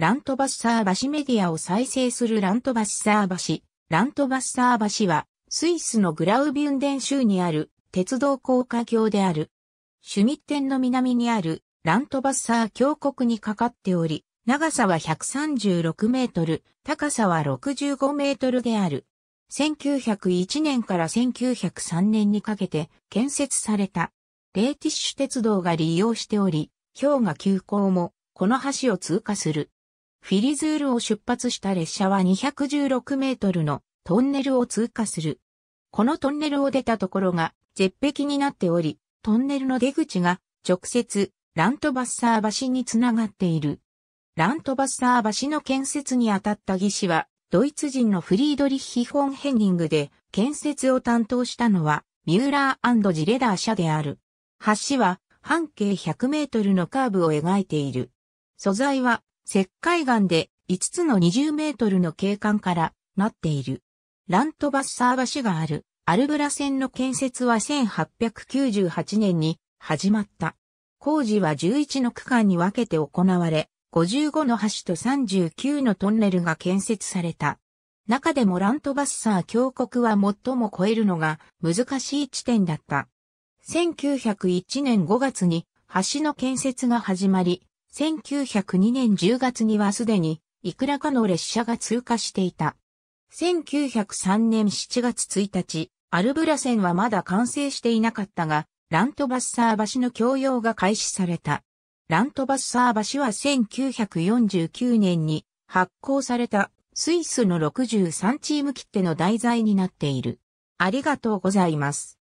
ラントバッサー橋メディアを再生するラントバッサー橋。ラントバッサー橋は、スイスのグラウビュンデン州にある鉄道高架橋である。シュミッテンの南にあるラントバッサー峡谷にかかっており、長さは136メートル、高さは65メートルである。1901年から1903年にかけて建設された。レーティッシュ鉄道が利用しており、氷河急行もこの橋を通過する。フィリズールを出発した列車は216メートルのトンネルを通過する。このトンネルを出たところが絶壁になっており、トンネルの出口が直接ラントバッサー橋につながっている。ラントバッサー橋の建設にあたった技師は、ドイツ人のフリードリッヒ・フォン・ヘンニングで、建設を担当したのは、ミューラージレダー社である。橋は、半径100メートルのカーブを描いている。素材は、石灰岩で5つの20メートルの景観からなっている。ラントバッサー橋があるアルブラ線の建設は1898年に始まった。工事は11の区間に分けて行われ、55の橋と39のトンネルが建設された。中でもラントバッサー峡谷は最も超えるのが難しい地点だった。1901年5月に橋の建設が始まり、1902年10月にはすでにいくらかの列車が通過していた。1903年7月1日、アルブラ線はまだ完成していなかったが、ラントバッサー橋の供用が開始された。ラントバッサー橋は1949年に発行されたスイスの63チーム切手の題材になっている。ありがとうございます。